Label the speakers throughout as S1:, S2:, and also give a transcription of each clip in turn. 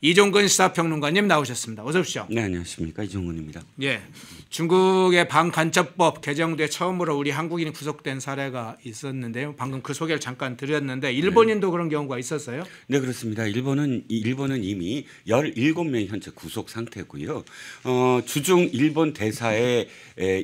S1: 이종근 시사평론가님 나오셨습니다. 어서 오십시오.
S2: 네, 안녕하십니까. 이종근입니다.
S1: 예. 중국의 반간첩법 개정돼 처음으로 우리 한국인이 구속된 사례가 있었는데요. 방금 그 소개를 잠깐 드렸는데 일본인도 네. 그런 경우가 있었어요?
S2: 네, 그렇습니다. 일본은 일본은 이미 17명 현재 구속 상태고요. 어, 주중 일본 대사의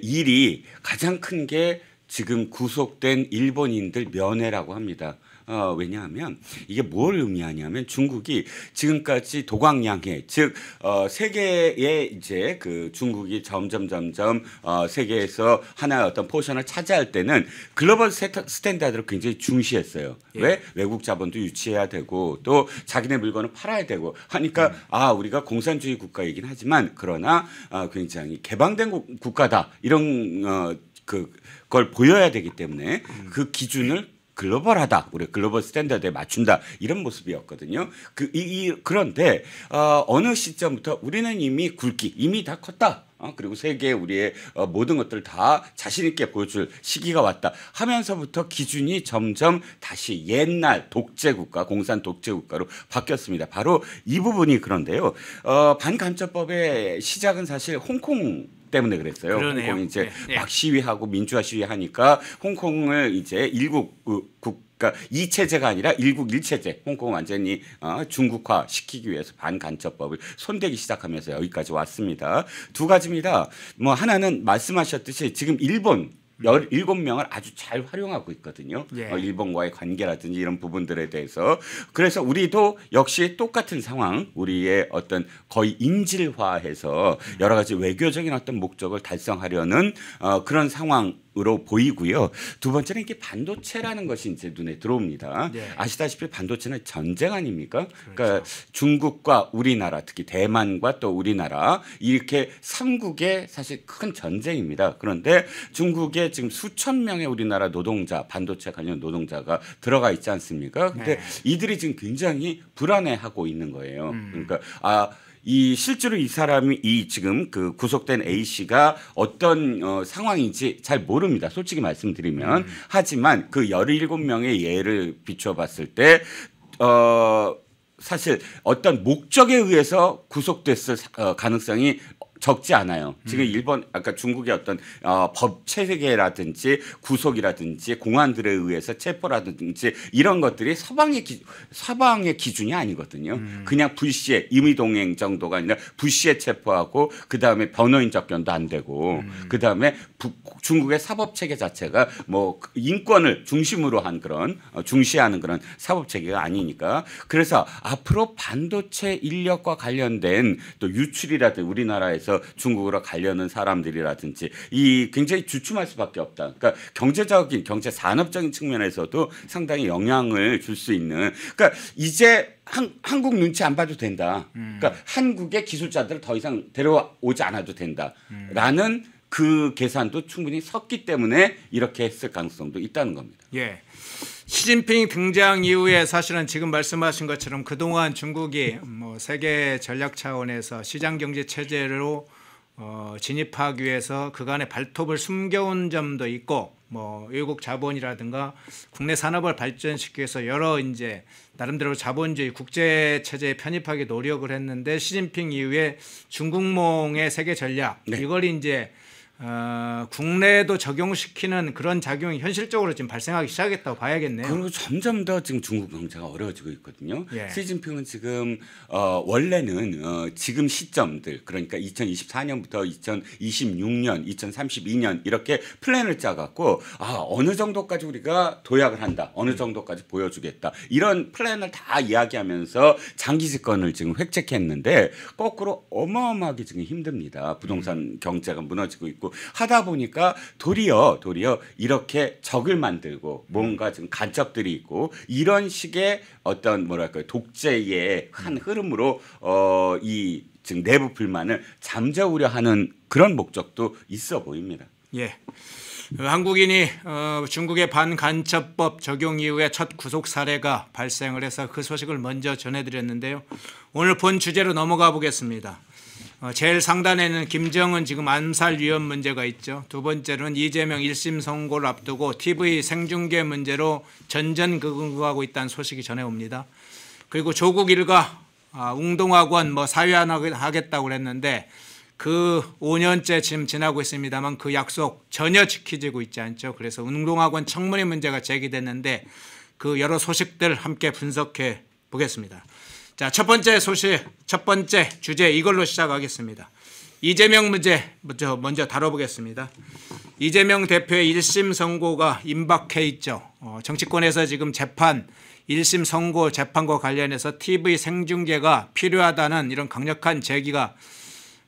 S2: 일이 가장 큰 게 지금 구속된 일본인들 면회라고 합니다. 어, 왜냐하면 이게 뭘 의미하냐면 중국이 지금까지 도광양해 즉 어, 세계에 이제 그 중국이 점점 점점 어, 세계에서 하나의 어떤 포션을 차지할 때는 글로벌 스탠다드를 굉장히 중시했어요. 예. 왜 외국 자본도 유치해야 되고 또 자기네 물건을 팔아야 되고 하니까 음. 아 우리가 공산주의 국가이긴 하지만 그러나 어, 굉장히 개방된 국, 가다 이런 어, 그, 그걸 보여야 되기 때문에 음. 그 기준을 글로벌하다, 우리 글로벌 스탠다드에 맞춘다 이런 모습이었거든요. 그, 이, 이, 그런데 어, 어느 시점부터 우리는 이미 굵기, 이미 다 컸다. 어, 그리고 세계 우리의 어, 모든 것들 다 자신 있게 보여줄 시기가 왔다 하면서부터 기준이 점점 다시 옛날 독재 국가 공산 독재 국가로 바뀌었습니다. 바로 이 부분이 그런데요. 어, 반감점법의 시작은 사실 홍콩 때문에 그랬어요. 그러네요. 홍콩이 이제 네. 막 네. 시위하고 민주화 시위하니까 홍콩을 이제 일국 어, 국그 그러니까 이체제가 아니라 일국 일체제, 홍콩 완전히 어, 중국화 시키기 위해서 반간첩법을 손대기 시작하면서 여기까지 왔습니다. 두 가지입니다. 뭐 하나는 말씀하셨듯이 지금 일본 1 7 명을 아주 잘 활용하고 있거든요. 예. 어, 일본과의 관계라든지 이런 부분들에 대해서. 그래서 우리도 역시 똑같은 상황, 우리의 어떤 거의 인질화해서 여러 가지 외교적인 어떤 목적을 달성하려는 어, 그런 상황 으로 보이고요. 두 번째는 이게 반도체라는 것이 이제 눈에 들어옵니다. 네. 아시다시피 반도체는 전쟁 아닙니까? 그러니까 그렇죠. 그러니까 중국과 우리나라 특히 대만과 또 우리나라 이렇게 삼국의 사실 큰 전쟁입니다. 그런데 중국에 지금 수천 명의 우리나라 노동자 반도체 관련 노동자가 들어가 있지 않습니까? 근데 네. 이들이 지금 굉장히 불안해하고 있는 거예요. 음. 그러니까 아이 실제로 이 사람이 이 지금 그 구속된 A 씨가 어떤 어, 상황인지 잘 모릅니다. 솔직히 말씀드리면 음. 하지만 그1 7 명의 예를 비춰봤을 때 어. 사실 어떤 목적에 의해서 구속됐을 어, 가능성이 적지 않아요. 지금 음. 일본 아까 중국의 어떤 어, 법 체계라든지 구속이라든지 공안들에 의해서 체포라든지 이런 것들이 서방의 기, 서방의 기준이 아니거든요. 음. 그냥 불시의 임의동행 정도가 아니라 불시의 체포하고 그 다음에 변호인 접견도 안 되고 음. 그 다음에 중국의 사법 체계 자체가 뭐 인권을 중심으로 한 그런 어, 중시하는 그런 사법 체계가 아니니까 그래서 앞으로 반도체 인력과 관련된 또 유출이라든 우리나라에서 해서 어, 중국으로 가려는 사람들이라든지 이 굉장히 주춤할 수밖에 없다. 그러니까 경제적인 경제 산업적인 측면에서도 상당히 영향을 줄 수 있는 그러니까 이제 한, 한국 눈치 안 봐도 된다. 그러니까 음. 그러니까 한국의 기술자들 을더 이상 데려오지 않아도
S1: 된다라는
S2: 음. 그 계산도 충분히 섰기 때문에 이렇게 했을 가능성도 있다는 겁니다.
S1: 예. 시진핑 등장 이후에 사실은 지금 말씀하신 것처럼 그동안 중국이 뭐 세계 전략 차원에서 시장 경제 체제로 어, 진입하기 위해서 그간의 발톱을 숨겨온 점도 있고 뭐 외국 자본이라든가 국내 산업을 발전시키기 위해서 여러 이제 나름대로 자본주의 국제 체제에 편입하기 노력을 했는데 시진핑 이후에 중국몽의 세계 전략 네. 이걸 이제 어, 국내에도 적용시키는 그런 작용이 현실적으로 지금 발생하기 시작했다고 봐야겠네요. 그리고 점점 더 지금 중국 경제가 어려워지고 있거든요. 예. 시진핑은 지금 어,
S2: 원래는 어, 지금 시점들 그러니까 2024년부터 2026년, 2032년 이렇게 플랜을 짜갖고 아 어느 정도까지 우리가 도약을 한다, 어느 음. 정도까지 보여주겠다 이런 플랜을 다 이야기하면서 장기 집권을 지금 획책했는데 거꾸로 어마어마하게 지금 힘듭니다. 부동산 음. 경제가 무너지고 있고. 있고 하다 보니까 도리어 도리어 이렇게 적을 만들고 뭔가 좀 간첩들이 있고 이런 식의 어떤 뭐랄까 독재의 한 흐름으로 어이 즉 내부 불만을 잠재우려 하는 그런 목적도 있어 보입니다.
S1: 예. 그 한국인이 어, 중국의 반간첩법 적용 이후에 첫 구속 사례가 발생을 해서 그 소식을 먼저 전해드렸는데요. 오늘 본 주제로 넘어가 보겠습니다. 어, 제일 상단에는 김정은 지금 암살 위험 문제가 있죠. 두 번째로는 이재명 1심 선고를 앞두고 TV 생중계 문제로 전전긍긍하고 있다는 소식이 전해옵니다. 그리고 조국 일가 아, 웅동학원 뭐 사회하겠다고 그랬는데 그 5년째 지금 지나고 있습니다만 그 약속 전혀 지키지고 있지 않죠. 그래서 웅동학원 청문회 문제가 제기됐는데 그 여러 소식들 함께 분석해 보겠습니다. 자, 첫 번째 소식, 첫 번째 주제 이걸로 시작하겠습니다. 이재명 문제 먼저, 먼저 다뤄보겠습니다. 이재명 대표의 1심 선고가 임박해 있죠. 어, 정치권에서 지금 재판, 1심 선고 재판과 관련해서 TV 생중계가 필요하다는 이런 강력한 제기가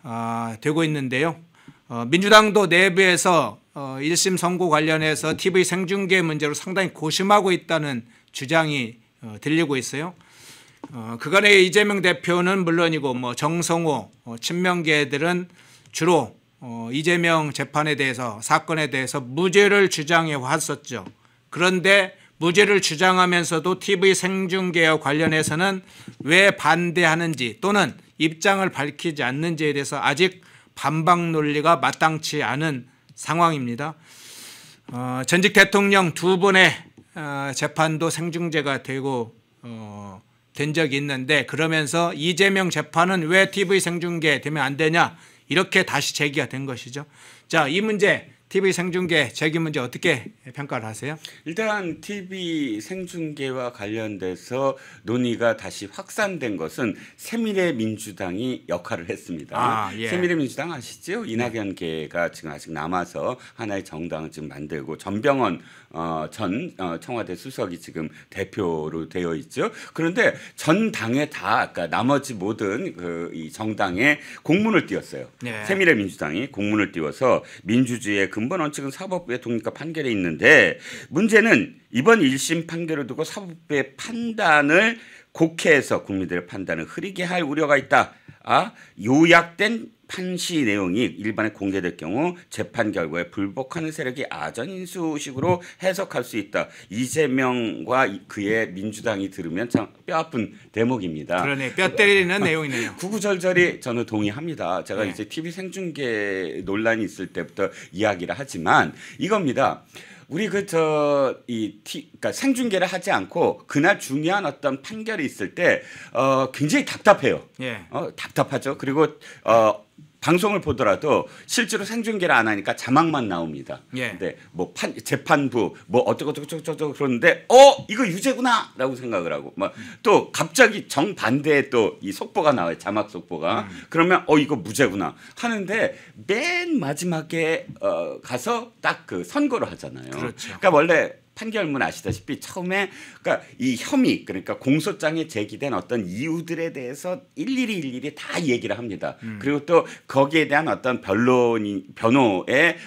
S1: 어, 되고 있는데요. 어, 민주당도 내부에서 어, 1심 선고 관련해서 TV 생중계 문제로 상당히 고심하고 있다는 주장이 어, 들리고 있어요. 어, 그간의 이재명 대표는 물론이고 뭐 정성호, 어, 친명계들은 주로 어, 이재명 재판에 대해서 사건에 대해서 무죄를 주장해 왔었죠. 그런데 무죄를 주장하면서도 TV 생중계와 관련해서는 왜 반대하는지 또는 입장을 밝히지 않는지에 대해서 아직 반박 논리가 마땅치 않은 상황입니다. 어, 전직 대통령 두분의 어, 재판도 생중재가 되고 어, 된 적이 있는데 그러면서 이재명 재판은 왜 TV 생중계 되면 안 되냐 이렇게 다시 제기가 된 것이죠. 자, 이 문제 TV 생중계 재기 문제 어떻게 평가를 하세요?
S2: 일단 TV 생중계와 관련돼서 논의가 다시 확산된 것은 새미래민주당이 역할을 했습니다. 아, 예. 새미래민주당 아시죠? 이낙연계가 지금 아직 남아서 하나의 정당을 지금 만들고 전병헌 어, 전 어, 청와대 수석이 지금 대표로 되어 있죠. 그런데 전 당에 다아까 그러니까 나머지 모든 그 이 정당에 공문을 띄웠어요. 예. 네. 새미래민주당이 공문을 띄워서 민주주의의 근본 원칙은 사법부의 독립과 판결에 있는데 문제는 이번 1심 판결을 두고 사법부의 판단을 국회에서 국민들의 판단을 흐리게 할 우려가 있다. 아, 요약된 판시 내용이 일반에 공개될 경우 재판 결과에 불복하는 세력이 아전인수식으로 해석할 수 있다. 이재명과 그의 민주당이 들으면 참 뼈아픈 대목입니다. 그러네. 뼈 때리는 내용이네요. 구구절절히 저는 동의합니다. 제가 네. 이제 TV 생중계 논란이 있을 때부터 이야기를 하지만 이겁니다. 우리 그저이 그러니까 생중계를 하지 않고 그날 중요한 어떤 판결이 있을 때어 굉장히 답답해요. 예. 어 답답하죠. 그리고 어 방송을 보더라도 실제로 생중계를 안 하니까 자막만 나옵니다. 예. 근데 뭐 판, 재판부 뭐 어쩌고 저쩌고 저쩌고 그러는데 어 이거 유죄구나라고 생각을 하고 막또 뭐 갑자기 정반대의 또이 속보가 나와요. 자막 속보가. 음. 그러면 어 이거 무죄구나 하는데 맨 마지막에 어 가서 딱 그 선거를 하잖아요. 그렇죠. 그러니까 원래 판결문 아시다시피 처음에 그러니까 이 혐의 그러니까 공소장에 제기된 어떤 이유들에 대해서 일일이 일일이 다 얘기를 합니다. 음. 그리고 또 거기에 대한 어떤 변론이 변호의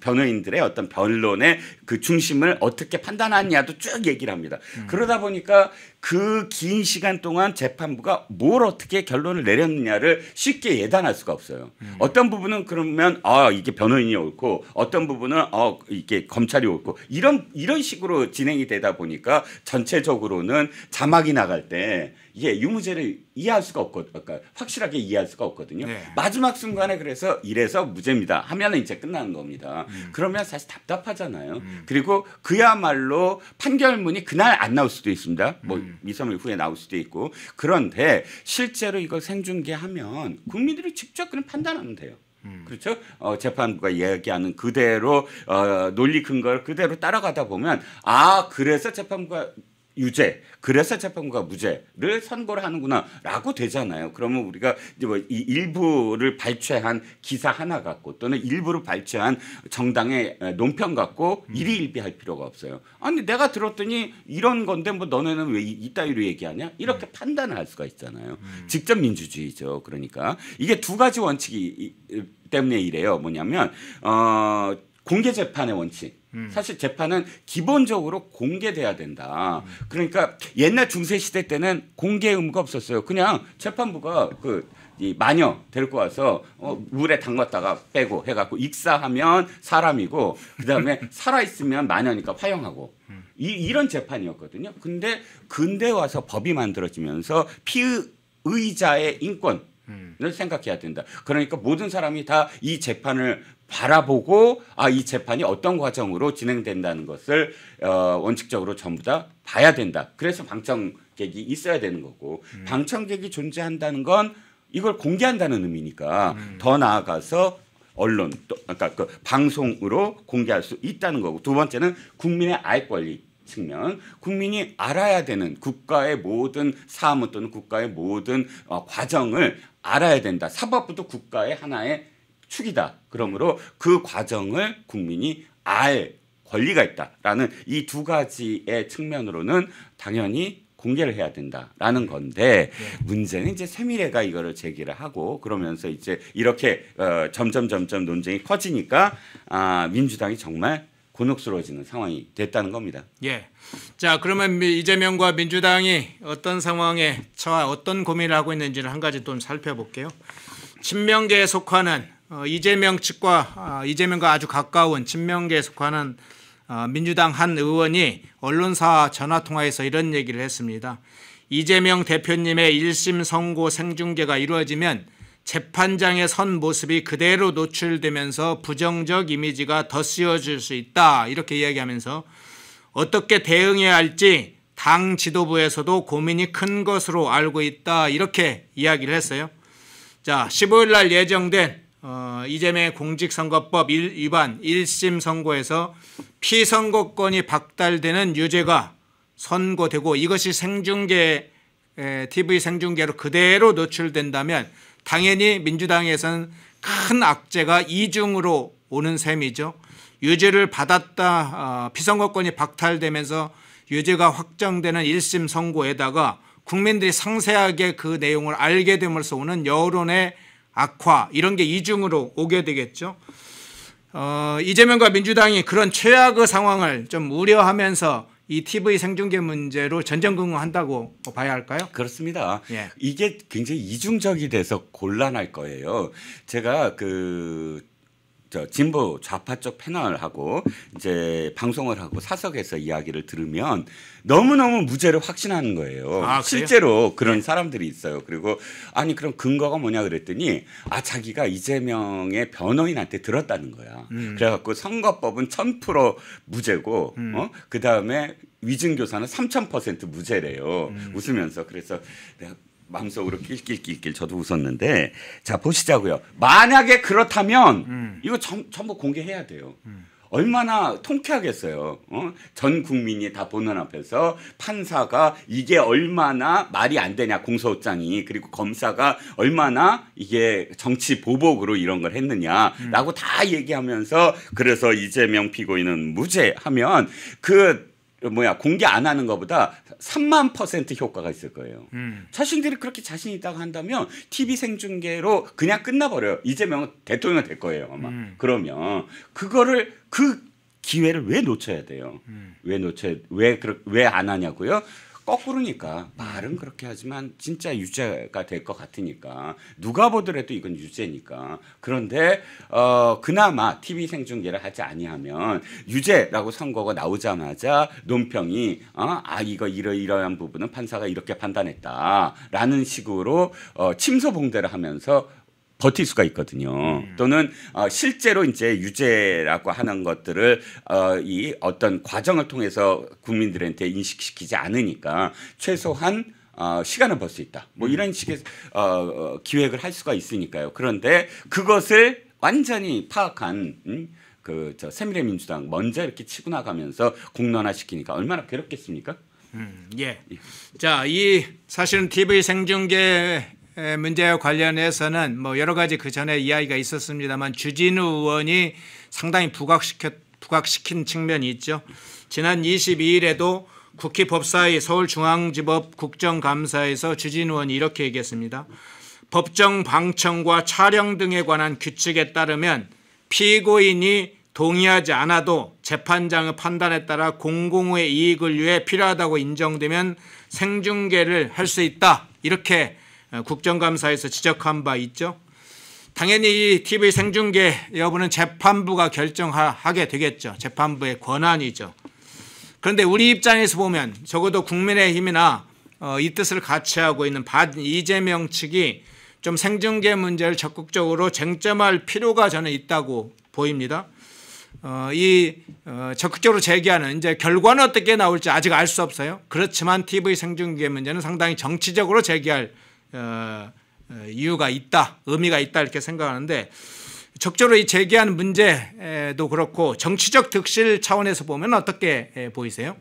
S2: 변호인들의 어떤 변론의 그 중심을 어떻게 판단하느냐도 쭉 얘기를 합니다. 음. 그러다 보니까 그긴 시간 동안 재판부가 뭘 어떻게 결론을 내렸느냐를 쉽게 예단할 수가 없어요. 음. 어떤 부분은 그러면 아 이게 변호인이 옳고 어떤 부분은 어 이게 검찰이 옳고 이런 이런 식으로 진행이 되다 보니까 전체적으로는 자막이 나갈 때 예, 이게 유무죄를 이해할 수가 없거든 그러니까 확실하게 이해할 수가 없거든요. 네. 마지막 순간에 그래서 이래서 무죄입니다. 하면은 이제 끝나는 겁니다. 음. 그러면 사실 답답하잖아요. 음. 그리고 그야말로 판결문이 그날 안 나올 수도 있습니다. 뭐 음. 미성일 후에 나올 수도 있고 그런데 실제로 이걸 생중계하면 국민들이 직접 그냥 판단하면 돼요. 음. 그렇죠? 어, 재판부가 얘기하는 그대로 어, 논리 근거를 그대로 따라가다 보면 아 그래서 재판부가 유죄 그래서 재판부가 무죄를 선고를 하는구나라고 되잖아요. 그러면 우리가 이제 뭐이 일부를 발췌한 기사 하나 갖고 또는 일부를 발췌한 정당의 논평 갖고 음. 일희일비할 필요가 없어요. 아니 내가 들었더니 이런 건데 뭐 너네는 왜 이따위로 얘기하냐 이렇게 네. 판단을 할 수가 있잖아요. 음. 직접 민주주의죠. 그러니까 이게 두 가지 원칙이 때문에 이래요. 뭐냐면 어, 공개 재판의 원칙. 음. 사실 재판은 기본적으로 공개돼야 된다. 음. 그러니까 옛날 중세 시대 때는 공개 의무가 없었어요. 그냥 재판부가 그이 마녀 데리고 와서 어, 물에 담갔다가 빼고 해갖고 익사하면 사람이고 그 다음에 살아 있으면 마녀니까 화형하고 이, 이런 재판이었거든요. 근데 근대 와서 법이 만들어지면서 피의자의 인권 음. 을 생각해야 된다. 그러니까 모든 사람이 다 이 재판을 바라보고 아 이 재판이 어떤 과정으로 진행된다는 것을 어, 원칙적으로 전부 다 봐야 된다. 그래서 방청객이 있어야 되는 거고 음. 방청객이 존재한다는 건 이걸 공개한다는 의미니까 음. 더 나아가서 언론 또아 그러니까 그 방송으로 공개할 수 있다는 거고 두 번째는 국민의 알 권리 측면 국민이 알아야 되는 국가의 모든 사무 또는 국가의 모든 어, 과정을 알아야 된다. 사법부도 국가의 하나의 축이다. 그러므로 그 과정을 국민이 알 권리가 있다라는 이 두 가지의 측면으로는 당연히 공개를 해야 된다라는 건데 네. 문제는 이제 세미래가 이거를 제기를 하고 그러면서 이제 이렇게 어, 점점 점점 논쟁이 커지니까 아, 민주당이 정말 곤혹스러워지는 상황이 됐다는 겁니다.
S1: 예. 자 그러면 이재명과 민주당이 어떤 상황에 처 어떤 고민을 하고 있는지를 한 가지 좀 살펴볼게요. 친명계에 속하는 어, 이재명 측과 아, 이재명과 아주 가까운 친명계에 속하는 어, 민주당 한 의원이 언론사 전화통화에서 이런 얘기를 했습니다. 이재명 대표님의 1심 선고 생중계가 이루어지면 재판장의선 모습이 그대로 노출되면서 부정적 이미지가 더 씌워질 수 있다 이렇게 이야기하면서 어떻게 대응해야 할지 당 지도부에서도 고민이 큰 것으로 알고 있다 이렇게 이야기를 했어요. 자 15일 날 예정된 어, 이재명 공직선거법 1, 위반 1심 선고에서 피선거권이 박탈되는 유죄가 선고되고 이것이 생중계 에, TV 생중계로 그대로 노출된다면 당연히 민주당에서는 큰 악재가 이중으로 오는 셈이죠. 유죄를 받았다 어, 피선거권이 박탈되면서 유죄가 확정되는 1심 선고에다가 국민들이 상세하게 그 내용을 알게 됨으로써 오는 여론의 악화 이런 게 이중으로 오게 되겠죠. 어, 이재명과 민주당이 그런 최악의 상황을 좀 우려하면서 이 TV 생중계 문제로 전전긍긍한다고 뭐 봐야 할까요? 그렇습니다. 예. 이게 굉장히
S2: 이중적이 돼서 곤란할 거예요. 제가 그저 진보 좌파쪽 패널하고 이제 방송을 하고 사석에서 이야기를 들으면 너무너무 무죄를 확신하는 거예요. 아, 실제로 그런 네. 사람들이 있어요. 그리고 아니 그럼 근거가 뭐냐 그랬더니 아 자기가 이재명의 변호인한테 들었다는 거야. 음. 그래갖고 선거법은 1000% 무죄고 어? 음. 어? 그다음에 위증 교사는 3000% 무죄래요. 음. 웃으면서 그래서 내가 마음속으로 낄낄낄낄 저도 웃었는데 자 보시자고요. 만약에 그렇다면 음. 이거 전, 전부 공개해야 돼요. 음. 얼마나 통쾌하겠어요. 어? 전 국민이 다 보는 앞에서 판사가 이게 얼마나 말이 안 되냐 공소장이 그리고 검사가 얼마나 이게 정치 보복으로 이런 걸 했느냐라고 음. 다 얘기하면서 그래서 이재명 피고인은 무죄하면 그 어, 뭐야 공개 안 하는 것보다 3만 퍼센트 효과가 있을 거예요. 음. 자신들이 그렇게 자신 있다고 한다면 TV 생중계로 그냥 끝나버려요. 이재명은 대통령 이될 거예요 아마. 음. 그러면 그거를 그 기회를 왜 놓쳐야 돼요? 음. 왜 놓쳐 왜왜 안 하냐고요? 거꾸로니까 말은 그렇게 하지만 진짜 유죄가 될 것 같으니까 누가 보더라도 이건 유죄니까 그런데 어 그나마 TV 생중계를 하지 아니하면 유죄라고 선거가 나오자마자 논평이 어? 아 이거 이러이러한 부분은 판사가 이렇게 판단했다라는 식으로 어 침소봉대를 하면서 버틸 수가 있거든요. 음. 또는 어, 실제로 이제 유죄라고 하는 것들을 어, 이 어떤 과정을 통해서 국민들한테 인식시키지 않으니까 최소한 어, 시간을 벌 수 있다. 뭐 이런 음. 식의 어, 어, 기획을 할 수가 있으니까요. 그런데 그것을 완전히 파악한 음? 그저 새미래 민주당 먼저 이렇게 치고 나가면서 공론화 시키니까 얼마나 괴롭겠습니까?
S1: 음, 예. 예. 자, 이 사실은 TV 생중계 문제와 관련해서는 뭐 여러 가지 그 전에 이야기가 있었습니다만 주진우 의원이 상당히 부각시켰, 부각시킨 측면이 있죠. 지난 22일에도 국회 법사위 서울중앙지법 국정감사에서 주진우 의원이 이렇게 얘기했습니다. 법정 방청과 촬영 등에 관한 규칙에 따르면 피고인이 동의하지 않아도 재판장의 판단에 따라 공공의 이익을 위해 필요하다고 인정되면 생중계를 할 수 있다. 이렇게 어, 국정감사에서 지적한 바 있죠. 당연히 이 TV 생중계 여부는 재판부가 결정하게 되겠죠. 재판부의 권한이죠. 그런데 우리 입장에서 보면 적어도 국민의힘이나 어, 이 뜻을 같이 하고 있는 반 이재명 측이 좀 생중계 문제를 적극적으로 쟁점할 필요가 저는 있다고 보입니다. 어, 이 어, 적극적으로 제기하는 이제 결과는 어떻게 나올지 아직 알 수 없어요. 그렇지만 TV 생중계 문제는 상당히 정치적으로 제기할 어, 어, 이유가 있다, 의미가 있다 이렇게 생각하는데 적절히 제기한 문제도 그렇고 정치적 득실 차원에서 보면 어떻게 보이세요?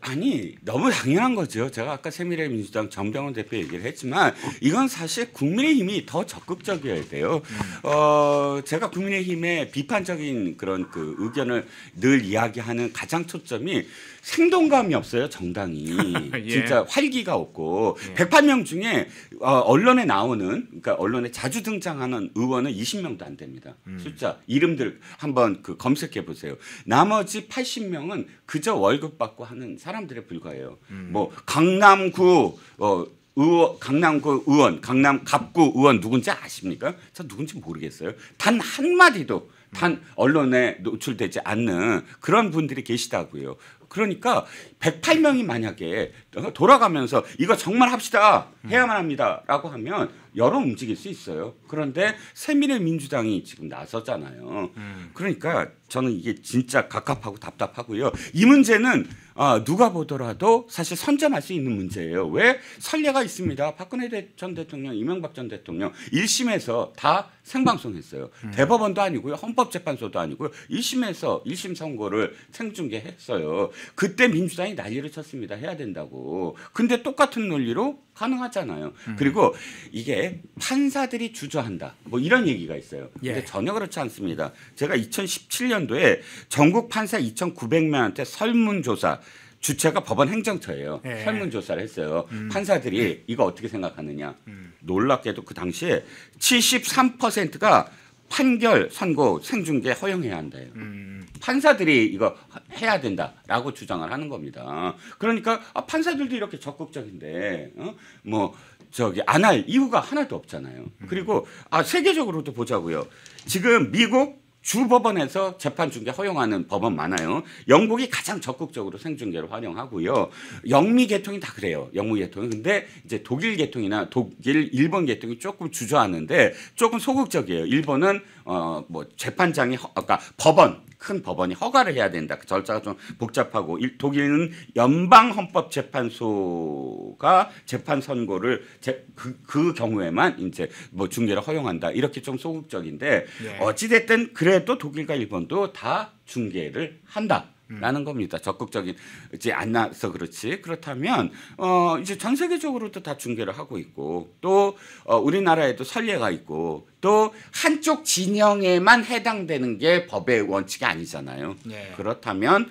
S1: 아니
S2: 너무 당연한 거죠. 제가 아까 새미래 민주당 정병훈 대표 얘기를 했지만 이건 사실 국민의힘이 더 적극적이어야 돼요. 음. 어 제가 국민의힘의 비판적인 그런 그 의견을 늘 이야기하는 가장 초점이 생동감이 없어요 정당이 예. 진짜 활기가 없고 예. 108명 중에 어, 언론에 나오는 그러니까 언론에 자주 등장하는 의원은 20명도 안 됩니다 음. 숫자 이름들 한번 그 검색해 보세요 나머지 80명은 그저 월급 받고 하는 사람들에 불과해요. 음. 뭐 강남구 어 의원, 강남구 의원, 강남 갑구 의원 누군지 아십니까? 저 누군지 모르겠어요. 단 한마디도 단 언론에 노출되지 않는 그런 분들이 계시다고요. 그러니까 108명이 만약에 돌아가면서 이거 정말 합시다 음. 해야만 합니다라고 하면 여러 움직일 수 있어요. 그런데 새미래 민주당이 지금 나섰잖아요. 음. 그러니까 저는 이게 진짜 갑갑하고 답답하고요. 이 문제는 어, 누가 보더라도 사실 선점할 수 있는 문제예요. 왜? 선례가 있습니다. 박근혜 전 대통령, 이명박 전 대통령 1심에서 다 생방송했어요. 음. 대법원도 아니고요. 헌법재판소도 아니고요. 1심에서 1심 선고를 생중계했어요. 그때 민주당이 난리를 쳤습니다. 해야 된다고. 근데 똑같은 논리로 가능하잖아요. 음. 그리고 이게 판사들이 주저한다. 뭐 이런 얘기가 있어요. 근데 예. 전혀 그렇지 않습니다. 제가 2017년도에 전국 판사 2,900명한테 설문조사 주체가 법원 행정처예요. 예. 설문조사를 했어요. 음. 판사들이 이거 어떻게 생각하느냐. 음. 놀랍게도 그 당시에 73%가 판결, 선고, 생중계 허용해야 한다요. 음. 판사들이 이거 해야 된다라고 주장을 하는 겁니다. 그러니까 아, 판사들도 이렇게 적극적인데 어? 뭐 저기 안 할 이유가 하나도 없잖아요. 음. 그리고 아 세계적으로도 보자고요. 지금 미국, 주법원에서 재판 중계 허용하는 법원 많아요. 영국이 가장 적극적으로 생중계를 활용하고요. 영미 계통이 다 그래요. 영미 계통은 근데 이제 독일 계통이나 독일 일본 계통이 조금 주저하는데 조금 소극적이에요. 일본은 어뭐 재판장이 아까 어, 그러니까 법원 큰 법원이 허가를 해야 된다. 그 절차가 좀 복잡하고 독일은 연방 헌법 재판소가 재판 선고를 제, 그, 그 경우에만 이제 뭐 중계를 허용한다. 이렇게 좀 소극적인데 네. 어찌 됐든 그래도 독일과 일본도 다 중계를 한다. 라는 겁니다. 적극적이지 않나서 그렇지. 그렇다면 어 이제 전 세계적으로도 다 중계를 하고 있고 또어 우리나라에도 선례가 있고 또 한쪽 진영에만 해당되는 게 법의 원칙이 아니잖아요. 네. 그렇다면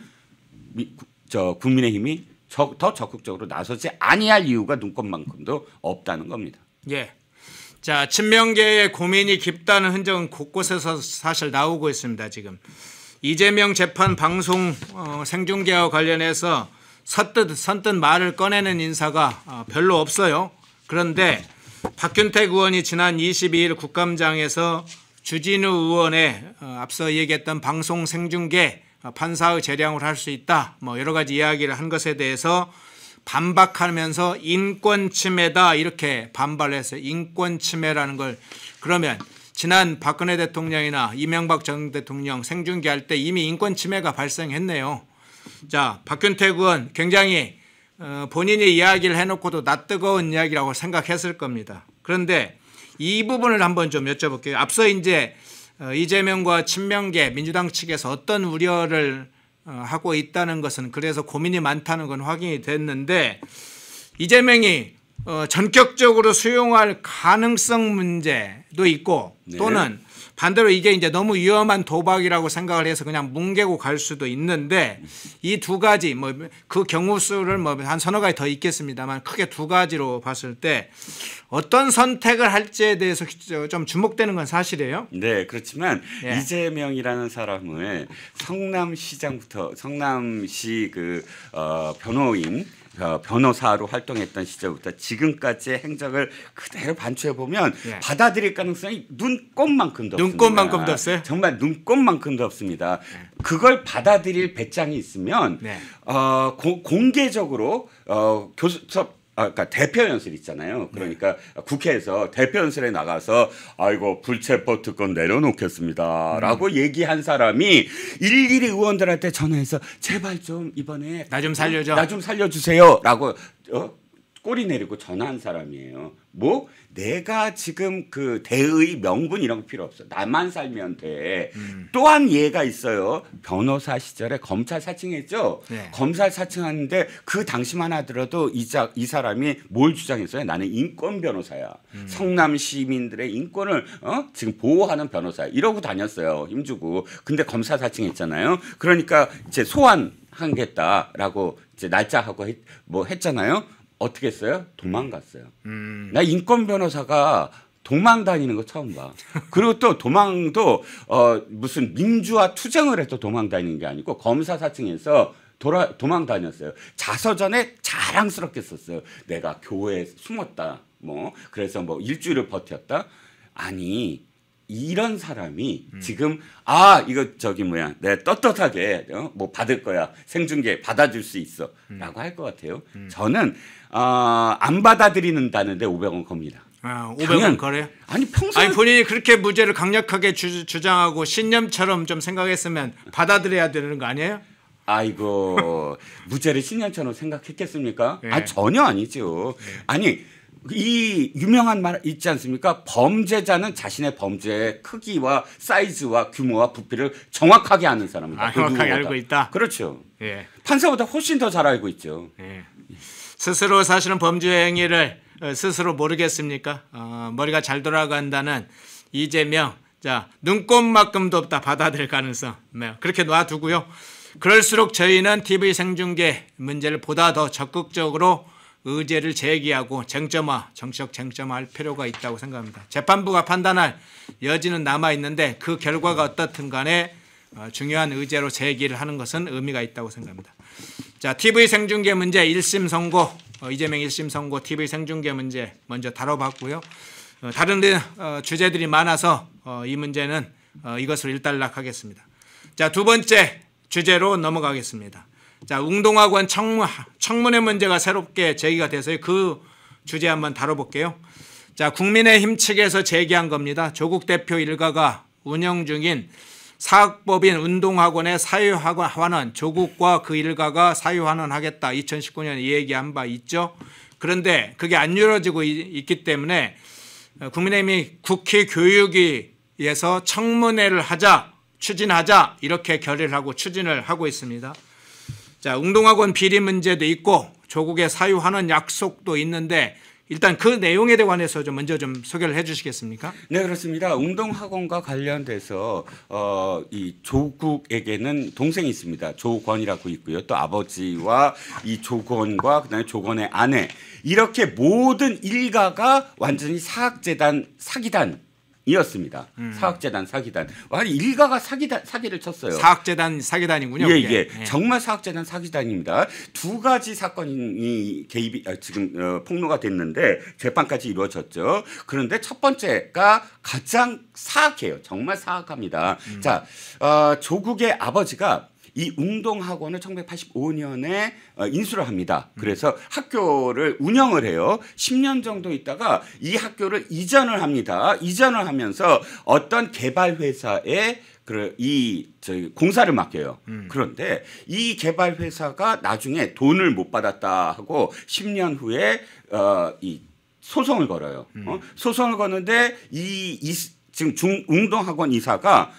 S2: 미, 저 국민의힘이 더 적극적으로 나서지 아니할 이유가 눈꼽만큼도 없다는 겁니다.
S1: 예. 자, 친명계의 고민이 깊다는 흔적은 곳곳에서 사실 나오고 있습니다. 지금. 이재명 재판 방송 어, 생중계와 관련해서 선뜻 선뜻 말을 꺼내는 인사가 어, 별로 없어요. 그런데 박균택 의원이 지난 22일 국감장에서 주진우 의원의 어, 앞서 얘기했던 방송 생중계 판사의 재량으로할 수 있다 뭐 여러 가지 이야기를 한 것에 대해서 반박하면서 인권 침해다 이렇게 반발해서 인권 침해라는 걸 그러면 지난 박근혜 대통령이나 이명박 전 대통령 생중계할 때 이미 인권 침해가 발생했네요. 자, 박균태 의원 굉장히 어, 본인이 이야기를 해놓고도 낯뜨거운 이야기라고 생각했을 겁니다. 그런데 이 부분을 한번 좀 여쭤볼게요. 앞서 이제 어, 이재명과 친명계 민주당 측에서 어떤 우려를 어, 하고 있다는 것은 그래서 고민이 많다는 건 확인이 됐는데 이재명이 어, 전격적으로 수용할 가능성 문제 도 있고 네. 또는 반대로 이게 이제 너무 위험한 도박이라고 생각을 해서 그냥 뭉개고 갈 수도 있는데 이 두 가지 뭐 그 경우 수를 뭐한 서너 가지 더 있겠습니다만 크게 두 가지로 봤을 때 어떤 선택을 할지에 대해서 좀 주목되는 건 사실이에요. 네, 그렇지만 예. 이재명이라는
S2: 사람을 성남시장부터 성남시 그 어, 변호인 어, 변호사로 활동했던 시절부터 지금까지의 행적을 그대로 반추해 보면 예. 받아들일 가능성이 눈꼽만큼도 눈꼽만큼도 없어요. 정말 눈꼽만큼도 없습니다. 예. 그걸 받아들일 배짱이 있으면 네. 어, 고, 공개적으로 어, 교수 저, 아 그러니까 대표 연설 있잖아요. 네. 그러니까 네. 국회에서 대표 연설에 나가서 아이고 불체포 특권 내려놓겠습니다라고 음. 얘기한 사람이 일일이 의원들한테 전화해서 제발 좀 이번에 나 좀 살려줘 나 좀 살려주세요라고 어? 꼬리 내리고 전화한 사람이에요. 뭐 내가 지금 그 대의 명분 이런 거 필요 없어. 나만 살면 돼. 음. 또한 예가 있어요. 변호사 시절에 검찰 사칭했죠. 네. 검찰 사칭하는데 그 당시만 하더라도 이자 이 사람이 뭘 주장했어요? 나는 인권 변호사야. 음. 성남 시민들의 인권을 어? 지금 보호하는 변호사. 이러고 다녔어요. 힘주고. 근데 검사 사칭했잖아요. 그러니까 이제 소환 하겠다라고 이제 날짜하고 했, 뭐 했잖아요. 어떻게 했어요? 도망갔어요. 음. 나 인권 변호사가 도망 다니는 거 처음 봐. 그리고 또 도망도 어 무슨 민주화 투쟁을 해서 도망 다니는 게 아니고 검사 사칭에서 돌아 도망 다녔어요. 자서전에 자랑스럽게 썼어요. 내가 교회에 숨었다. 뭐 그래서 뭐 일주일을 버텼다. 아니 이런 사람이 음. 지금 아 이거 저기 뭐야 내 떳떳하게 어? 뭐 받을 거야 생중계 받아줄 수 있어라고 음. 할것 같아요. 음. 저는 어, 안 받아들이는다는데 500원 겁니다.
S1: 아, 500원 거래요? 아니 평소 아니 본인이 그렇게 무죄를 강력하게 주, 주장하고 신념처럼 좀 생각했으면 받아들여야 되는 거 아니에요? 아이고 무죄를 신념처럼
S2: 생각했겠습니까? 네. 아 예. 전혀 아니죠. 네. 아니 이 유명한 말 있지 않습니까? 범죄자는 자신의 범죄의 크기와 사이즈와 규모와 부피를 정확하게
S1: 아는 사람입니다. 아, 그 정확하게 누 알고 있다. 그렇죠. 예. 판사보다 훨씬 더 잘 알고 있죠. 예. 스스로 사실은 범죄 행위를 어, 스스로 모르겠습니까? 어, 머리가 잘 돌아간다는 이재명 자 눈꼽만큼도 없다 받아들 일 가능성 네, 그렇게 놔두고요. 그럴수록 저희는 TV 생중계 문제를 보다 더 적극적으로 의제를 제기하고 쟁점화, 정치적 쟁점화할 필요가 있다고 생각합니다. 재판부가 판단할 여지는 남아있는데 그 결과가 어떻든 간에 어, 중요한 의제로 제기를 하는 것은 의미가 있다고 생각합니다. 자, TV 생중계 문제 1심 선고, 어, 이재명 1심 선고 TV 생중계 문제 먼저 다뤄봤고요. 어, 다른 주제들이 많아서 이 문제는 이것으로 일단락하겠습니다. 자, 두 번째 주제로 넘어가겠습니다. 자, 웅동학원 청문, 청문회 문제가 새롭게 제기가 돼서요. 그 주제 한번 다뤄볼게요. 자, 국민의힘 측에서 제기한 겁니다. 조국 대표 일가가 운영 중인 사학법인 운동학원의 사유환원, 조국과 그 일가가 사유환원하겠다. 2019년 에 얘기한 바 있죠. 그런데 그게 안 이루어지고 있기 때문에 어, 국민의힘이 국회 교육위에서 청문회를 하자, 추진하자 이렇게 결의를 하고 추진을 하고 있습니다. 자, 웅동학원 비리 문제도 있고 조국의 사유하는 약속도 있는데 일단 그 내용에 대해서 좀 먼저 좀 소개를 해주시겠습니까?
S2: 네 그렇습니다. 운동학원과 관련돼서 어, 이 조국에게는 동생이 있습니다. 조권이라고 있고요. 또 아버지와 이조권과 그다음에 조권의 아내 이렇게 모든 일가가 완전히 사학재단 사기단 이었습니다. 음. 사학재단 사기단. 와 일가가 사기단 사기를 쳤어요.
S1: 사학재단 사기단이군요. 예, 이게 예. 예.
S2: 정말 사학재단 사기단입니다. 두 가지 사건이 개입이 아, 지금 어, 폭로가 됐는데 재판까지 이루어졌죠. 그런데 첫 번째가 가장 사악해요. 정말 사악합니다. 음. 자, 어, 조국의 아버지가 이 웅동학원을 1985년에 어, 인수를 합니다. 그래서 학교를 운영을 해요. 10년 정도 있다가 이 학교를 이전을 합니다. 이전을 하면서 어떤 개발 회사에 그 이 저희 공사를 맡겨요. 음. 그런데 이 개발 회사가 나중에 돈을 못 받았다 하고 10년 후에 어이 소송을 걸어요. 어? 음. 어? 소송을 거는데 이, 이 지금 중, 웅동학원 이사가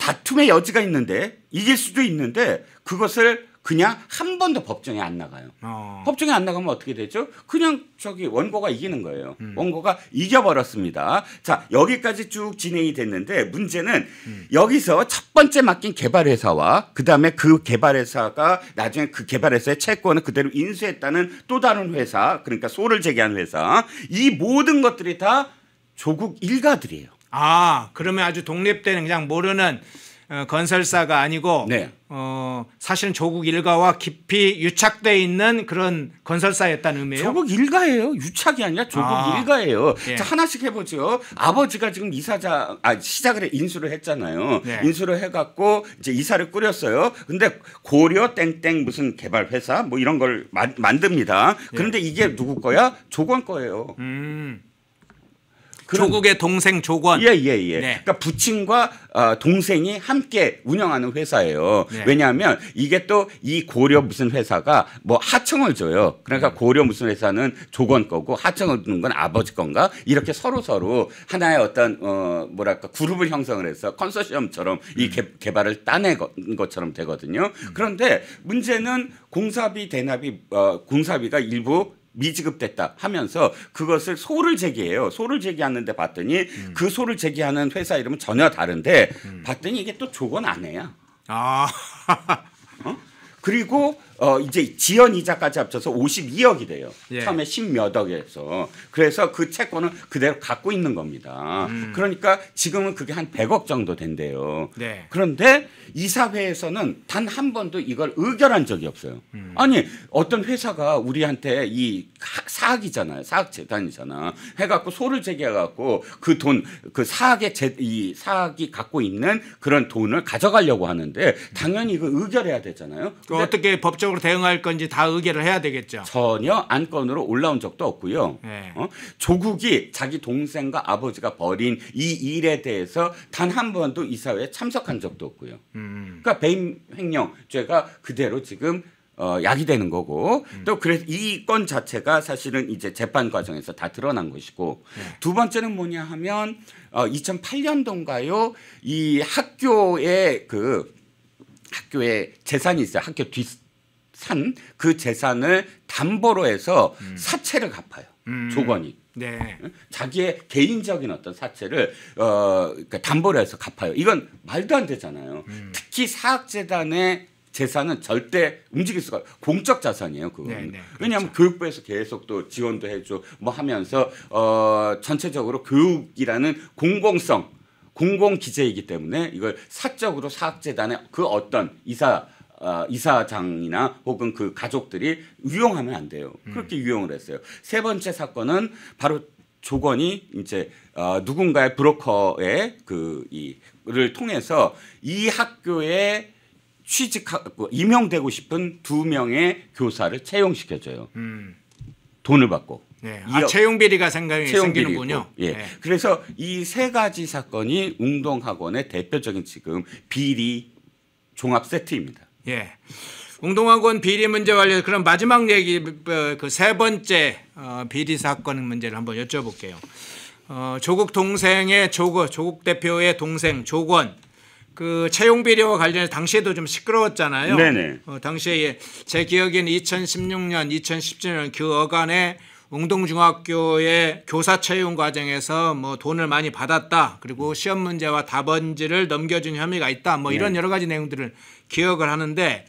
S2: 다툼의 여지가 있는데 이길 수도 있는데 그것을 그냥 한 번도 법정에 안 나가요. 어. 법정에 안 나가면 어떻게 되죠? 그냥 저기 원고가 이기는 거예요. 음. 원고가 이겨버렸습니다. 자 여기까지 쭉 진행이 됐는데 문제는 음. 여기서 첫 번째 맡긴 개발회사와 그 다음에 그 개발회사가 나중에 그 개발회사의 채권을 그대로 인수했다는 또 다른 회사 그러니까 소를 제기한 회사 이 모든 것들이 다 조국 일가들이에요.
S1: 아, 그러면 아주 독립되는 그냥 모르는 어, 건설사가 아니고 네. 어, 사실은 조국 일가와 깊이 유착돼 있는 그런 건설사였다는 의미예요. 조국 일가예요. 유착이 아니라 조국 아.
S2: 일가예요. 예. 자,
S1: 하나씩 해보죠.
S2: 아버지가 지금 이사장 아 시작을 인수를 했잖아요. 네. 인수를 해갖고 이제 이사를 꾸렸어요. 근데 고려 땡땡 무슨 개발 회사 뭐 이런 걸 마, 만듭니다. 그런데 예. 이게 누구 거야? 조건 거예요. 음. 그런... 조국의 동생 조건. 예, 예, 예. 네. 그러니까 부친과 어, 동생이 함께 운영하는 회사예요. 네. 왜냐하면 이게 또 이 고려 무슨 회사가 뭐 하청을 줘요. 그러니까 네. 고려 무슨 회사는 조건 거고 하청을 주는 건 아버지 건가 이렇게 서로 서로 하나의 어떤 어, 뭐랄까 그룹을 형성을 해서 컨소시엄처럼 이 음. 개, 개발을 따낸 것처럼 되거든요. 음. 그런데 문제는 공사비 대납이 어, 공사비가 일부 미지급됐다 하면서 그것을 소를 제기해요. 소를 제기하는데 봤더니 음. 그 소를 제기하는 회사 이름은 전혀 다른데 음. 봤더니 이게 또 조건 안해야 아. 어? 그리고 어 이제 지연 이자까지 합쳐서 52억이 돼요. 예. 처음에 10몇 억에서 그래서 그 채권은 그대로 갖고 있는 겁니다. 음. 그러니까 지금은 그게 한 100억 정도 된대요. 네. 그런데 이사회에서는 단 한 번도 이걸 의결한 적이 없어요. 음. 아니 어떤 회사가 우리한테 이 사학이잖아요. 사학 재단이잖아. 해갖고 소를 제기해갖고 그 돈그 그 사학의 제, 이 사학이 갖고 있는 그런 돈을 가져가려고 하는데 당연히 이거 의결해야 되잖아요.
S1: 그 어떻게 법적 적으로 대응할 건지 다 의결을 해야 되겠죠.
S2: 전혀 안건으로 올라온 적도 없고요. 네. 어? 조국이 자기 동생과 아버지가 벌인 이 일에 대해서 단 한 번도 이사회에 참석한 적도 없고요. 음. 그러니까 배임 횡령 죄가 그대로 지금 어, 약이 되는 거고 음. 또 그래서 이 건 자체가 사실은 이제 재판 과정에서 다 드러난 것이고 네. 두 번째는 뭐냐 하면 어, 2008년도인가요 이학교에그 학교에 재산이 있어요 학교 뒷 산그 재산을 담보로 해서 음. 사채를 갚아요. 음. 조건이. 네. 자기의 개인적인 어떤 사채를 어 그러니까 담보로 해서 갚아요. 이건 말도 안 되잖아요. 음. 특히 사학재단의 재산은 절대 움직일 수가 공적 자산이에요 그건 네, 네, 왜냐하면 그렇죠. 교육부에서 계속 또 지원도 해줘 뭐 하면서 어 전체적으로 교육이라는 공공성 공공 기재이기 때문에 이걸 사적으로 사학재단의 그 어떤 이사 어, 이사장이나 혹은 그 가족들이 유용하면 안 돼요. 음. 그렇게 음. 유용을 했어요. 세 번째 사건은 바로 조건이 이제 어, 누군가의 브로커의 그 이를 통해서 이 학교에 취직하고 임용되고 싶은 두 명의 교사를 채용시켜줘요. 음. 돈을 받고.
S1: 네. 아, 채용 비리가 생각이 채용 생기는군요. 예. 네.
S2: 그래서 이 세 가지 사건이 웅동학원의 대표적인 지금 비리 종합 세트입니다.
S1: 예. 웅동학원 비리 문제 관련해서 그럼 마지막 얘기 어, 그세 번째 어, 비리 사건 문제를 한번 여쭤볼게요. 어, 조국 동생의 조거 조국 대표의 동생 조건 그 채용 비리와 관련해서 당시에도 좀 시끄러웠잖아요. 네네. 어, 당시에 제 기억에는 2016년, 2017년 그 어간에 웅동중학교의 교사 채용 과정에서 뭐 돈을 많이 받았다. 그리고 시험 문제와 답안지를 넘겨준 혐의가 있다. 뭐 이런 네. 여러 가지 내용들을 기억을 하는데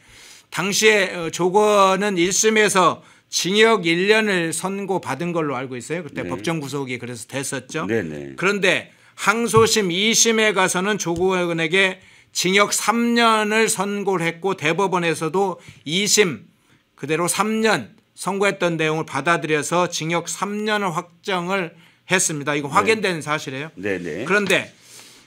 S1: 당시에 어, 조건은 1심에서 징역 1년을 선고받은 걸로 알고 있어요. 그때 네. 법정 구속이 그래서 됐었죠. 네네. 네. 그런데 항소심 2심에 가서는 조건에게 징역 3년을 선고를 했고 대법원에서도 2심 그대로 3년 선고했던 내용을 받아들여서 징역 3년을 확정을 했습니다. 이거 네. 확인된 네. 사실이에요. 네네. 그런데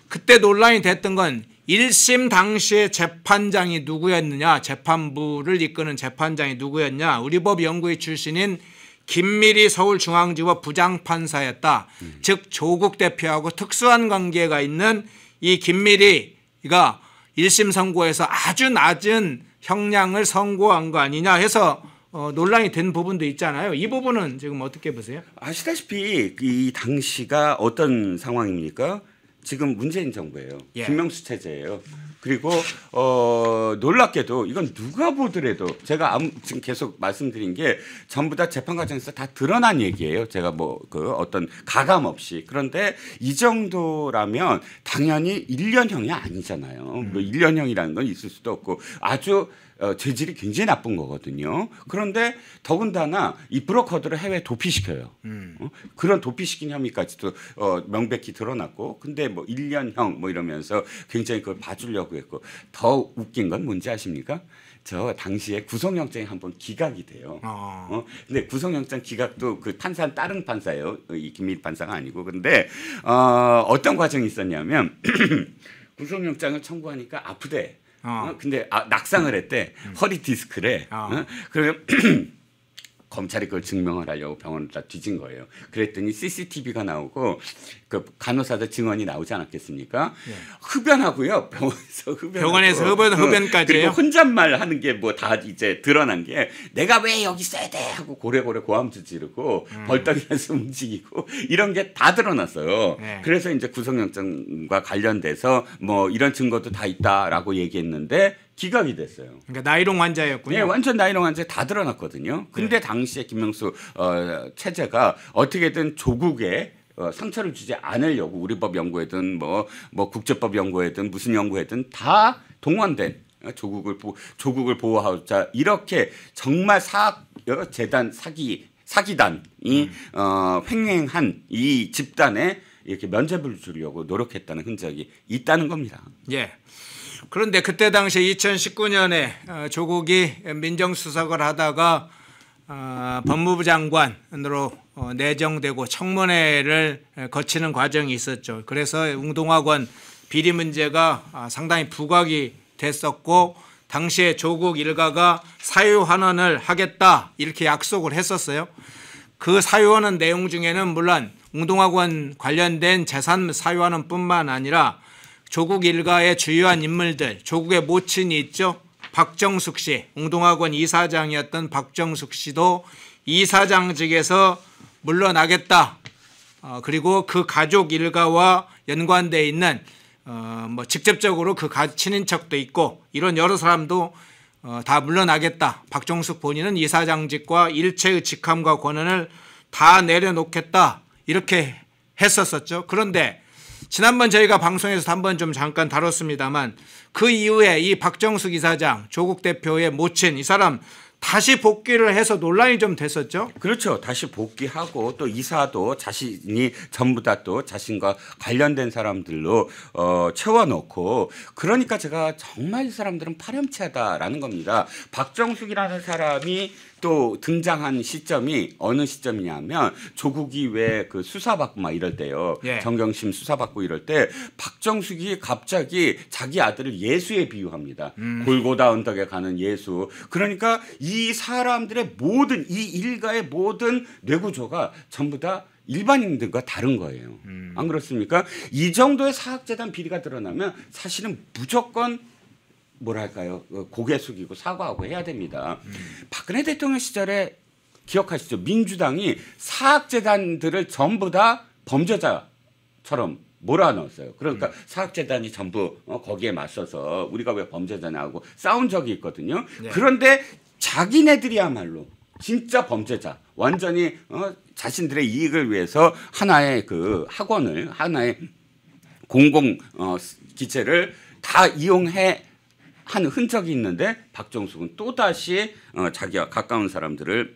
S1: 그때 논란이 됐던 건 1심 당시에 재판장이 누구였느냐 재판부를 이끄는 재판장이 누구였냐 우리법 연구회 출신인 김미리 서울중앙지법 부장판사였다. 음. 즉 조국 대표하고 특수한 관계가 있는 이 김미리가 1심 선고에서 아주 낮은 형량을 선고한 거 아니냐 해서 어, 논란이 된 부분도 있잖아요. 이 부분은 지금 어떻게 보세요?
S2: 아시다시피 이 당시가 어떤 상황입니까? 지금 문재인 정부예요. 예. 김명수 체제예요. 그리고 어 놀랍게도 이건 누가 보더라도 제가 아무, 지금 계속 말씀드린 게 전부 다 재판 과정에서 다 드러난 얘기예요. 제가 뭐 그 어떤 가감 없이 그런데 이 정도라면 당연히 1년형이 아니잖아요. 뭐 1년형이라는 음. 건 있을 수도 없고 아주 어, 재질이 굉장히 나쁜 거거든요. 그런데 더군다나 이 브로커들을 해외 도피시켜요. 음. 어? 그런 도피시킨 혐의까지도 어, 명백히 드러났고, 근데 뭐 1년형 뭐 이러면서 굉장히 그걸 봐주려고 했고, 더 웃긴 건 뭔지 아십니까? 저 당시에 구속영장이 한 번 기각이 돼요. 어. 어. 근데 구속영장 기각도 그 판사 다른 판사예요. 이 김일 판사가 아니고. 근데 어, 어떤 과정이 있었냐면 구속영장을 청구하니까 아프대. 어. 어. 근데 아, 낙상을 했대. 음. 허리 디스크래. 어. 어. 그러면 검찰이 그걸 증명을 하려고 병원을 다 뒤진 거예요. 그랬더니 CCTV가 나오고 그 간호사들 증언이 나오지 않았겠습니까? 예. 흡연하고요. 병원에서 흡연. 병원에서 흡연 흡연까지. 그리고 혼잣말 하는 게 뭐 다 이제 드러난 게 내가 왜 여기 있어야 돼 하고 고래고래 고함도 지르고 음. 벌떡이면서 움직이고 이런 게 다 드러났어요. 네. 그래서 이제 구속영장과 관련돼서 뭐 이런 증거도 다 있다라고 얘기했는데 기각이 됐어요.
S1: 그러니까 나이롱 환자였군요. 네, 완전
S2: 나이롱 환자다 드러났거든요. 근데 네. 당시에 김명수 어, 체제가 어떻게든 조국에 어, 상처를 주지 않으려고 우리법 연구회든 뭐, 뭐 국제법 연구회든 무슨 연구회든 다 동원된 조국을 보, 조국을 보호하자 이렇게 정말 사 어, 재단 사기 사기단이 음. 어, 횡행한 이 집단에 이렇게 면죄부를 주려고 노력했다는 흔적이 있다는 겁니다.
S1: 예. 그런데 그때 당시 에 2019년에 어, 조국이 민정수석을 하다가 어, 법무부 장관으로 어, 내정되고 청문회를 거치는 과정이 있었죠. 그래서 웅동학원 비리 문제가 아, 상당히 부각이 됐었고 당시에 조국 일가가 사유환원을 하겠다 이렇게 약속을 했었어요. 그 사유환원 내용 중에는 물론 웅동학원 관련된 재산 사유환원뿐만 아니라 조국 일가의 주요한 인물들, 조국의 모친이 있죠. 박정숙 씨, 웅동학원 이사장이었던 박정숙 씨도 이사장직에서 물러나겠다. 어, 그리고 그 가족 일가와 연관돼 있는 어, 뭐 직접적으로 그 가, 친인척도 있고 이런 여러 사람도 어, 다 물러나겠다. 박정숙 본인은 이사장직과 일체의 직함과 권한을 다 내려놓겠다. 이렇게 했었었죠. 그런데 지난번 저희가 방송에서 한번 좀 잠깐 다뤘습니다만 그 이후에 이 박정숙 이사장 조국 대표의 모친 이 사람 다시 복귀를 해서 논란이 좀
S2: 됐었죠. 그렇죠. 다시 복귀하고 또 이사도 자신이 전부 다 또 자신과 관련된 사람들로 어, 채워놓고 그러니까 제가 정말 이 사람들은 파렴치하다라는 겁니다. 박정숙이라는 사람이 또 등장한 시점이 어느 시점이냐면 조국이 왜 그 수사받고 막 이럴 때요. 예. 정경심 수사받고 이럴 때 박정숙이 갑자기 자기 아들을 예수에 비유합니다. 음. 골고다 언덕에 가는 예수. 그러니까 이 사람들의 모든 이 일가의 모든 뇌구조가 전부 다 일반인들과 다른 거예요. 음. 안 그렇습니까? 이 정도의 사학재단 비리가 드러나면 사실은 무조건 뭐랄까요 어, 고개 숙이고 사과하고 해야 됩니다. 음. 박근혜 대통령 시절에 기억하시죠? 민주당이 사학재단들을 전부 다 범죄자처럼 몰아넣었어요. 그러니까 음. 사학재단이 전부 어, 거기에 맞서서 우리가 왜 범죄자냐고 싸운 적이 있거든요. 네. 그런데 자기네들이야말로 진짜 범죄자, 완전히 어, 자신들의 이익을 위해서 하나의 그 학원을 하나의 공공 어, 기체를 다 이용해 하는 흔적이 있는데 박정숙은 또다시 어, 자기와 가까운 사람들을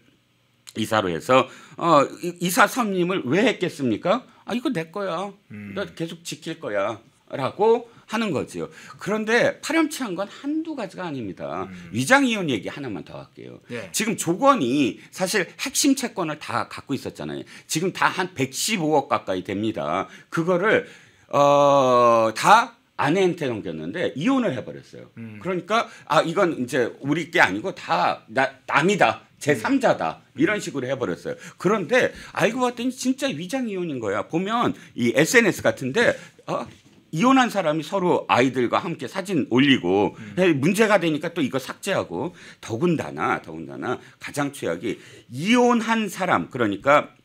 S2: 이사로 해서 어, 이사 선임을 왜 했겠습니까? 아 이거 내 거야. 음. 나 계속 지킬 거야. 라고 하는 거지요. 그런데 파렴치한 건 한두 가지가 아닙니다. 음. 위장이원 얘기 하나만 더 할게요. 네. 지금 조건이 사실 핵심 채권을 다 갖고 있었잖아요. 지금 다 한 115억 가까이 됩니다. 그거를 어, 다 아내한테 넘겼는데 이혼을 해버렸어요. 음. 그러니까 아 이건 이제 우리 게 아니고 다 나, 남이다. 제3자다 음. 음. 이런 식으로 해버렸어요. 그런데 알고 봤더니 진짜 위장 이혼인 거야. 보면 이 SNS 같은데 어? 이혼한 사람이 서로 아이들과 함께 사진 올리고 음. 문제가 되니까 또 이거 삭제하고 더군다나 더군다나 가장 최악이 이혼한 사람 그러니까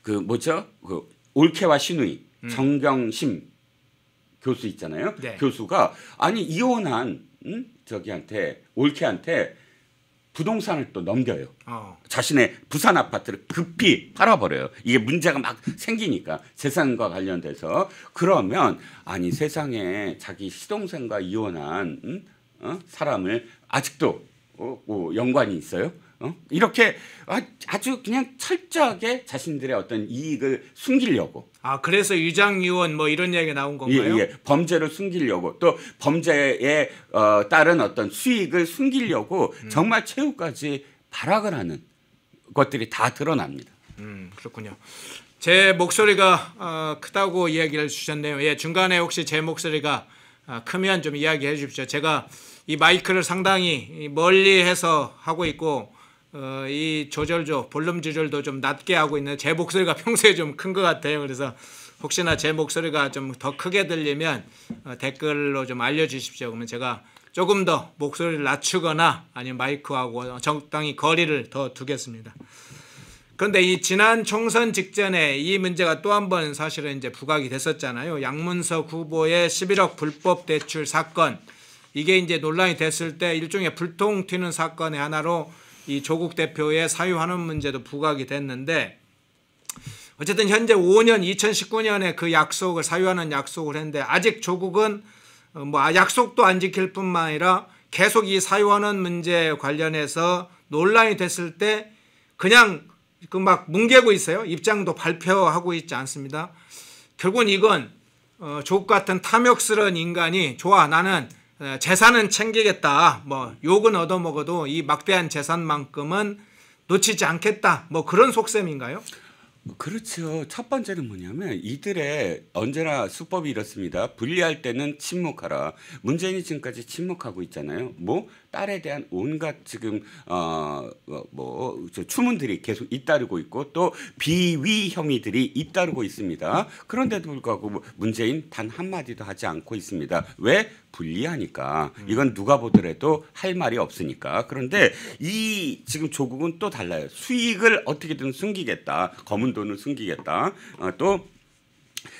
S2: 그 뭐죠 그 올케와 신우이 음. 정경심 교수 있잖아요. 네. 교수가 아니 이혼한 음? 저기한테 올케한테 부동산을 또 넘겨요. 어. 자신의 부산 아파트를 급히 팔아버려요. 이게 문제가 막 생기니까 재산과 관련돼서 그러면 아니 세상에 자기 시동생과 이혼한 음? 어? 사람을 아직도 어, 어, 연관이 있어요? 어? 이렇게 아, 아주 그냥 철저하게 자신들의 어떤 이익을 숨기려고.
S1: 아 그래서 유장 유언 뭐 이런 이야기가 나온 예, 건가요? 예, 예.
S2: 범죄를 숨기려고 또 범죄에 어, 따른 어떤 수익을 숨기려고 음. 정말 최후까지 발악을 하는 것들이 다 드러납니다.
S1: 음 그렇군요. 제 목소리가 어, 크다고 이야기를 주셨네요. 예 중간에 혹시 제 목소리가 어, 크면 좀 이야기해 주십시오. 제가 이 마이크를 상당히 멀리해서 하고 있고. 어, 이 조절조 볼륨 조절도 좀 낮게 하고 있는 제 목소리가 평소에 좀 큰 것 같아요. 그래서 혹시나 제 목소리가 좀 더 크게 들리면 어, 댓글로 좀 알려주십시오. 그러면 제가 조금 더 목소리를 낮추거나 아니면 마이크하고 적당히 거리를 더 두겠습니다. 그런데 이 지난 총선 직전에 이 문제가 또 한 번 사실은 이제 부각이 됐었잖아요. 양문석 후보의 11억 불법 대출 사건 이게 이제 논란이 됐을 때 일종의 불통 튀는 사건의 하나로 이 조국 대표의 사유하는 문제도 부각이 됐는데 어쨌든 현재 5년 2019년에 그 약속을 사유하는 약속을 했는데 아직 조국은 어, 뭐 아, 약속도 안 지킬 뿐만 아니라 계속 이 사유하는 문제 관련해서 논란이 됐을 때 그냥 그막 뭉개고 있어요. 입장도 발표하고 있지 않습니다. 결국은 이건 어, 조국 같은 탐욕스러운 인간이 좋아 나는 재산은 챙기겠다. 뭐 욕은 얻어먹어도 이 막대한 재산만큼은 놓치지 않겠다. 뭐 그런 속셈인가요? 그렇죠. 첫 번째는 뭐냐면 이들의
S2: 언제나 수법이 이렇습니다. 불리할 때는 침묵하라. 문재인이 지금까지 침묵하고 있잖아요. 뭐 딸에 대한 온갖 지금 어뭐 뭐, 추문들이 계속 잇따르고 있고 또 비위 혐의들이 잇따르고 있습니다. 그런데도 불구하고 뭐 문재인 단 한 마디도 하지 않고 있습니다. 왜 불리하니까 음. 이건 누가 보더라도 할 말이 없으니까 그런데 이 지금 조국은 또 달라요. 수익을 어떻게든 숨기겠다. 검은 돈을 숨기겠다. 어, 또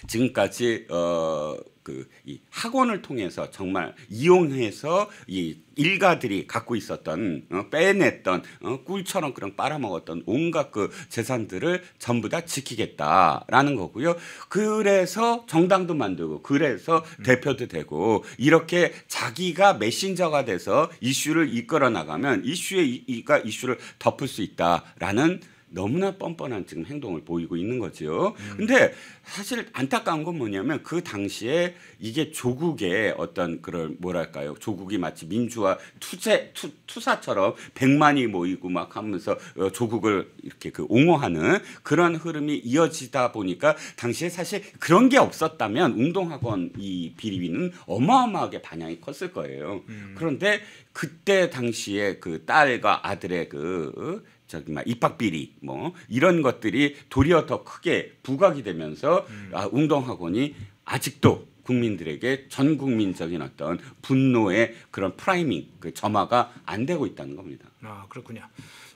S2: 지금까지 어, 그이 학원을 통해서 정말 이용해서 이 일가들이 갖고 있었던 어, 빼냈던 어, 꿀처럼 그런 빨아먹었던 온갖 그 재산들을 전부 다 지키겠다라는 거고요. 그래서 정당도 만들고 그래서 음. 대표도 되고 이렇게 자기가 메신저가 돼서 이슈를 이끌어 나가면 이슈에 이가 이슈를 덮을 수 있다라는 너무나 뻔뻔한 지금 행동을 보이고 있는 거죠. 음. 근데 사실 안타까운 건 뭐냐면 그 당시에 이게 조국의 어떤 그런 뭐랄까요? 조국이 마치 민주화 투제 투, 투사처럼 백만이 모이고 막 하면서 어, 조국을 이렇게 그 옹호하는 그런 흐름이 이어지다 보니까 당시에 사실 그런 게 없었다면 운동학원이 비리비는 어마어마하게 반향이 컸을 거예요. 음. 그런데 그때 당시에 그 딸과 아들의 그 저기 막 입학 비리 뭐 이런 것들이 도리어 더 크게 부각이 되면서 음. 아, 운동학원이 아직도 국민들에게 전 국민적인 어떤 분노의 그런 프라이밍 그 점화가 안 되고 있다는 겁니다.
S1: 아 그렇군요.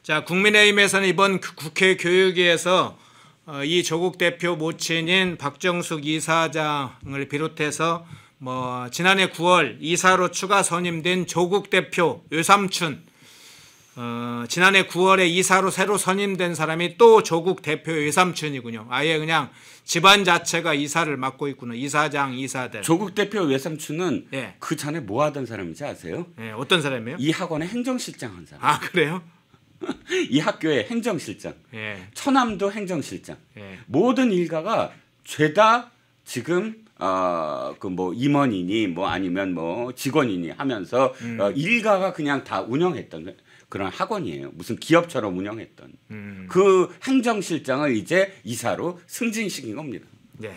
S1: 자 국민의힘에서는 이번 국회 교육위에서 어, 이 조국 대표 모친인 박정숙 이사장을 비롯해서 뭐 지난해 9월 이사로 추가 선임된 조국 대표 유삼춘 어, 지난해 9월에 이사로 새로 선임된 사람이 또 조국 대표의 외삼촌이군요. 아예 그냥 집안 자체가 이사를 맡고 있구나. 이사장, 이사들.
S2: 조국 대표 외삼촌은 예. 그 전에 뭐 하던 사람인지 아세요?
S1: 예, 어떤 사람이에요? 이 학원의 행정실장 한 사람.
S2: 아, 그래요? 이 학교의 행정실장. 예. 천암도 행정실장. 예. 모든 일가가 죄다 지금 어그 뭐 임원이니 뭐 아니면 뭐 직원이니 하면서 음. 어, 일가가 그냥 다 운영했던 그런 학원이에요. 무슨 기업처럼 운영했던 음. 그 행정실장을 이제 이사로 승진시킨 겁니다.
S1: 네.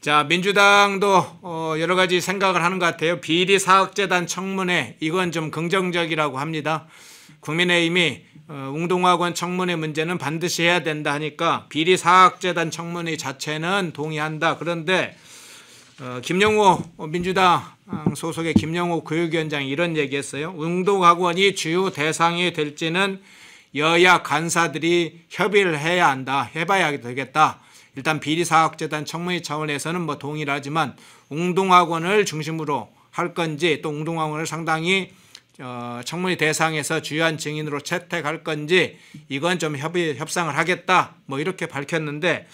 S1: 자 민주당도 어, 여러 가지 생각을 하는 것 같아요. 비리 사학재단 청문회 이건 좀 긍정적이라고 합니다. 국민의힘이 어, 웅동학원 청문회 문제는 반드시 해야 된다 하니까 비리 사학재단 청문회 자체는 동의한다. 그런데 어, 김영호 민주당 소속의 김영호 교육위원장이 이런 얘기했어요. 운동학원이 주요 대상이 될지는 여야 간사들이 협의를 해야 한다. 해봐야 되겠다. 일단 비리사학재단 청문회 차원에서는 뭐동의 하지만 웅동학원을 중심으로 할 건지 또 웅동학원을 상당히 어, 청문회 대상에서 주요한 증인으로 채택할 건지 이건 좀 협의, 협상을 하겠다 뭐 이렇게 밝혔는데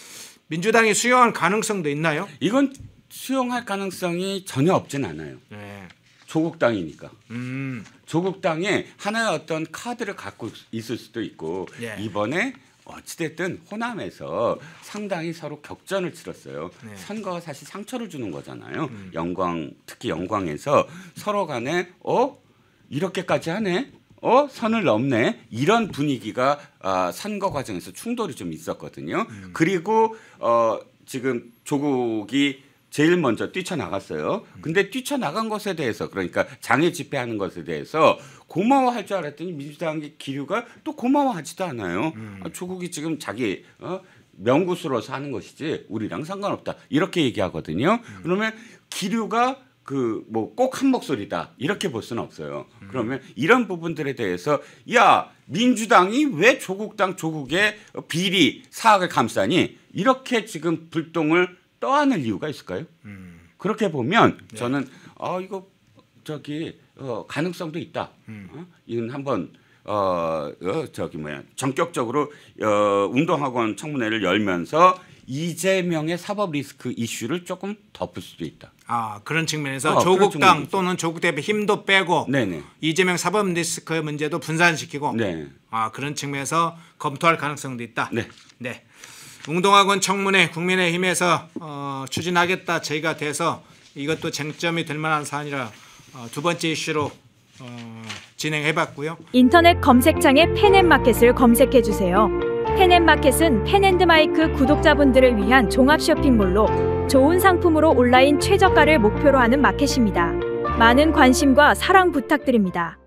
S1: 민주당이 수용할 가능성도 있나요? 이건 수용할 가능성이 전혀 없진 않아요. 네. 조국 당이니까 음.
S2: 조국 당에 하나의 어떤 카드를 갖고 있을 수도 있고 네. 이번에 어찌됐든 호남에서 상당히 서로 격전을 치렀어요. 네. 선거가 사실 상처를 주는 거잖아요. 음. 영광 특히 영광에서 서로 간에 어 이렇게까지 하네. 어 선을 넘네 이런 분위기가 아, 선거 과정에서 충돌이 좀 있었거든요. 음. 그리고 어 지금 조국이 제일 먼저 뛰쳐나갔어요. 근데 뛰쳐나간 것에 대해서 그러니까 장애 집회하는 것에 대해서 고마워할 줄 알았더니 민주당의 기류가 또 고마워하지도 않아요. 음. 아, 조국이 지금 자기 어, 명구수로 사는 것이지 우리랑 상관없다 이렇게 얘기하거든요. 음. 그러면 기류가 그 뭐 꼭 한 목소리다 이렇게 볼 수는 없어요. 음. 그러면 이런 부분들에 대해서 야 민주당이 왜 조국당 조국의 비리 사학을 감싸니 이렇게 지금 불똥을 떠안을 이유가 있을까요? 음. 그렇게 보면 네. 저는 어 이거 저기 어, 가능성도 있다. 음. 어? 이건 한번 어, 어 저기 뭐야 전격적으로 어, 운동학원 청문회를 열면서 이재명의 사법 리스크 이슈를
S1: 조금 덮을 수도 있다. 아 그런 측면에서 어, 조국 당 또는 조국 대표 힘도 빼고 네네. 이재명 사법 리스크 문제도 분산시키고 네. 아 그런 측면에서 검토할 가능성도 있다. 네. 네. 웅동학원 청문회 국민의힘에서 어, 추진하겠다 제의가 돼서 이것도 쟁점이 될 만한 사안이라 어, 두 번째 이슈로 어, 진행해봤고요. 인터넷 검색창에 팬앤마켓을 검색해주세요. 팬앤마켓은 팬앤드마이크 구독자분들을 위한 종합 쇼핑몰로 좋은 상품으로 온라인 최저가를 목표로 하는 마켓입니다. 많은 관심과 사랑 부탁드립니다.